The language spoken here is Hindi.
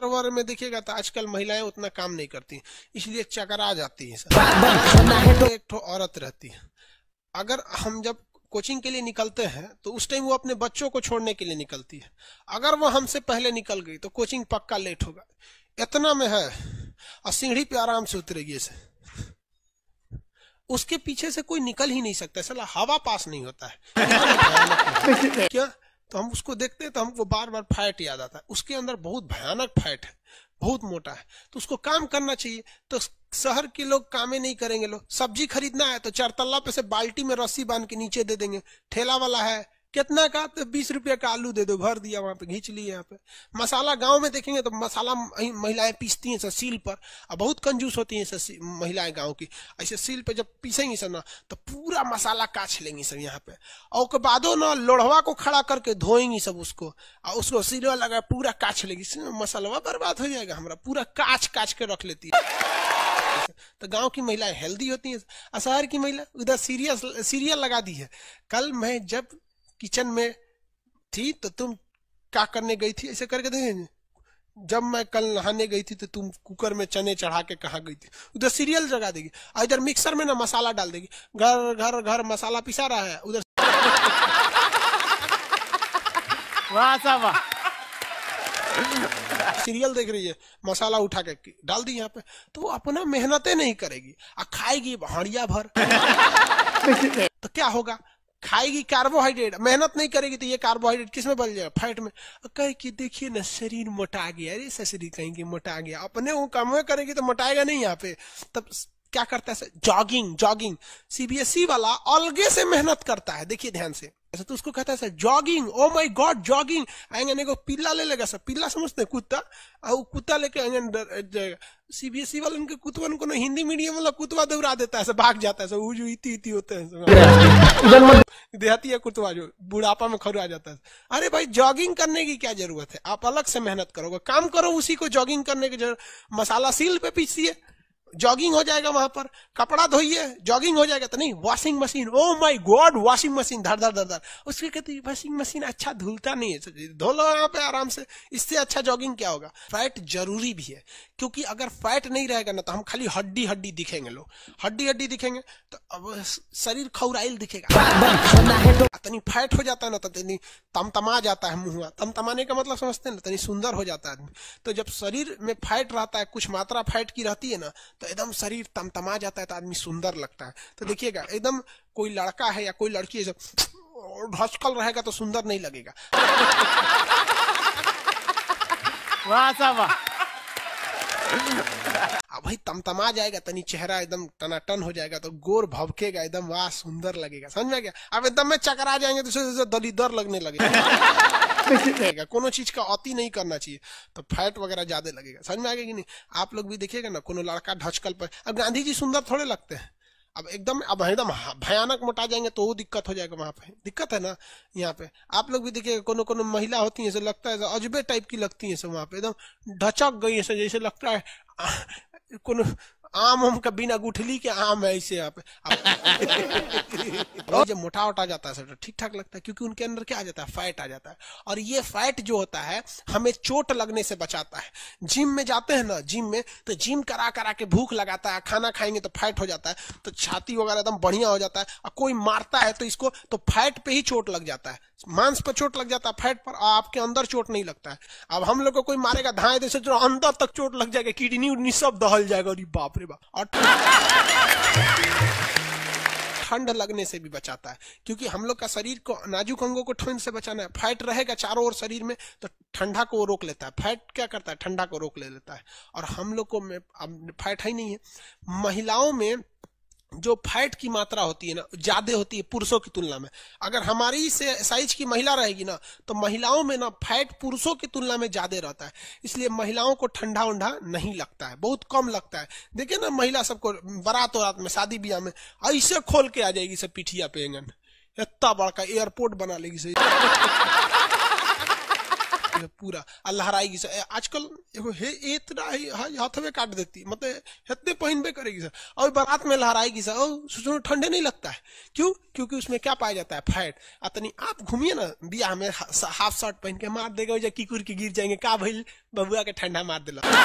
सरोवर में देखिएगा तो आजकल महिलाएं उतना काम नहीं करती इसलिए चकरा जाती है सर एक तो औरत रहती है अगर हम जब कोचिंग के लिए निकलते हैं तो उस टाइम वो अपने बच्चों को छोड़ने के लिए निकलती है अगर वो हमसे पहले निकल गई तो कोचिंग पक्का लेट होगा इतना में है और सीढ़ी पे आराम से उतरेगी इसे उसके पीछे से कोई निकल ही नहीं सकता सला हवा पास नहीं होता है क्या तो हम उसको देखते हैं तो हमको बार बार फैट याद आता है उसके अंदर बहुत भयानक फैट है बहुत मोटा है तो उसको काम करना चाहिए तो शहर के लोग कामे नहीं करेंगे लोग सब्जी खरीदना है तो चार तल्ला पे से बाल्टी में रस्सी बांध के नीचे दे देंगे ठेला वाला है कितना का तो बीस रुपया का आलू दे दो भर दिया वहां पे घींच लिए यहाँ पे मसाला गांव में देखेंगे तो मसाला महिलाएं पीसती हैं सील पर और बहुत कंजूस होती हैं महिलाएं गांव की ऐसे सील पे जब पीसेंगी सर ना तो पूरा मसाला काछ लेंगी सब यहाँ पे और उसके बादो ना लोढ़वा को खड़ा करके धोएंगी सब उसको और उसको सीलवा लगा पूरा काछ लेगी मसालवा बर्बाद हो जाएगा हमारा पूरा काछ काछ के रख लेती है तो गांव की महिलाएं हेल्दी होती हैं और शहर की महिला उधर सीरियल सीरियल लगा दी है कल मैं जब किचन में थी तो तुम क्या करने गई थी ऐसे करके देखें जब मैं कल नहाने गई थी तो तुम कुकर में चने चढ़ा के कहा गई थी उधर सीरियल जगा देगी और इधर मिक्सर में ना मसाला डाल देगी घर घर घर मसाला पिसा रहा है उधर सीरियल देख रही है मसाला उठा के डाल दी यहाँ पे तो वो अपना मेहनतें नहीं करेगी और खाएगी हड़िया भर तो क्या होगा खाएगी कार्बोहाइड्रेट मेहनत नहीं करेगी तो ये कार्बोहाइड्रेट किस में बदल जाएगा फैट में कह कि देखिए ना शरीर मोटा गया अरे शरीर कहेंगे मोटा गया अपने वो कम करेगी तो मोटाएगा नहीं यहाँ पे तब क्या करता है जॉगिंग जॉगिंग सीबीएसई वाला अलगे से मेहनत करता है देखिए ध्यान से ऐसा तो उसको कहता है jogging oh my god jogging आएंगे को पिल्ला ले लेगा सर पिल्ला समझते हैं कुत्ता और कुत्ता लेके आएंगे डर जाएगा सीबीएसई e वाले उनके कुतवन को ना हिंदी मीडियम वाला कुतवा दौड़ा देता है सर भाग जाता है सर वो जो इति इति होते हैं देहाती है कुतवा जो बुढ़ापा में खरू आ जाता है अरे भाई जॉगिंग करने की क्या जरूरत है आप अलग से मेहनत करोगे काम करो उसी को जॉगिंग करने की जरूरत मसाला सील पे पीछती है जॉगिंग हो जाएगा वहां पर कपड़ा धोइए जॉगिंग हो जाएगा तो नहीं washing machine oh my god washing machine धर धर धर धर उसके कहते वॉशिंग मशीन अच्छा धुलता नहीं है तो धो लो यहाँ पे आराम से इससे अच्छा जॉगिंग क्या होगा फैट जरूरी भी है क्योंकि अगर फैट नहीं रहेगा ना तो हम खाली हड्डी हड्डी दिखेंगे लोग हड्डी हड्डी दिखेंगे तो अब शरीर खौराइल दिखेगा तनी फैट हो जाता है ना तो तनी तमतमा जाता है मुंह तमतमाने का मतलब समझते हैं ना तो तनी सुंदर हो जाता है आदमी तो जब शरीर में फैट रहता है कुछ मात्रा फैट की रहती है ना तो एकदम शरीर तमतमा जाता है तो आदमी सुंदर लगता है तो देखिएगा एकदम कोई लड़का है या कोई लड़की है जब ढसकल रहेगा तो सुंदर नहीं लगेगा वाह भाई तमतमा जाएगा तनी चेहरा एकदम टनाटन हो जाएगा तो गोर भवकेगा एकदम वाह सुंदर लगेगा समझ में गया अब एकदम में चकरा जाएंगे तो दलिदर लगने लगेगा रहेगा कोनो चीज का अति नहीं करना चाहिए तो फैट वगैरह ज्यादा लगेगा समझ में आएगा कि नहीं आप लोग भी देखिएगा ना कोनो लड़का ढचकल पर अब गांधी जी सुंदर थोड़े लगते हैं अब एकदम अब एकदम भयानक मोटा जाएंगे तो वो दिक्कत हो जाएगा वहां पे दिक्कत है ना यहाँ पे आप लोग भी देखिएगा कोनो कोनो महिला होती है लगता है अजबे टाइप की लगती है वहां पे एकदम ढचक गई है जैसे लगता है कोनो आम हम कभी ना गुठली के आम है इसे आप, आप जब मोटा उठा जाता है सर ठीक ठाक लगता है क्योंकि उनके अंदर क्या आ जाता है फैट आ जाता है और ये फैट जो होता है हमें चोट लगने से बचाता है जिम में जाते हैं ना जिम में तो जिम करा करा के भूख लगाता है खाना खाएंगे तो फैट हो जाता है तो छाती वगैरह एकदम बढ़िया हो जाता है और कोई मारता है तो इसको तो फैट पे ही चोट लग जाता है मांस पर चोट लग जाता है फैट पर आपके अंदर चोट नहीं लगता है अब हम लोग को कोई मारेगा धाए तो अंदर तक चोट लग जाएगा किडनी उडनी सब दहल जाएगा अरे बाप रे बाप और ठंड लगने से भी बचाता है क्योंकि हम लोग का शरीर को नाजुक अंगों को ठंड से बचाना है फैट रहेगा चारों ओर शरीर में तो ठंडा को रोक लेता है फैट क्या करता है ठंडा को रोक ले लेता है और हम लोग को में अब फैट है ही नहीं है महिलाओं में जो फैट की मात्रा होती है ना ज्यादा होती है पुरुषों की तुलना में अगर हमारी से साइज की महिला रहेगी ना तो महिलाओं में ना फैट पुरुषों की तुलना में ज्यादा रहता है इसलिए महिलाओं को ठंडा उंडा नहीं लगता है बहुत कम लगता है देखिए ना महिला सबको बारात वरात में शादी ब्याह में ऐसे खोल के आ जाएगी सब पिठिया पे आंगन इतना बड़का एयरपोर्ट बना लेगी से जो है पूरा आ हराएगी सर आजकल देखो हे इतना ही हथवे काट देती मतलब इतने पहनबे करेगी सर और बारात में लहराएगी सर और सुनो ठंडे नहीं लगता है क्यों क्योंकि उसमें क्या पाया जाता है फैट अतनी आप घूमिए ना बिया में हाफ शर्ट पहन के मार देगा जब कीकुर के गिर जाएंगे का भैल बबुआ के ठंडा मार दिला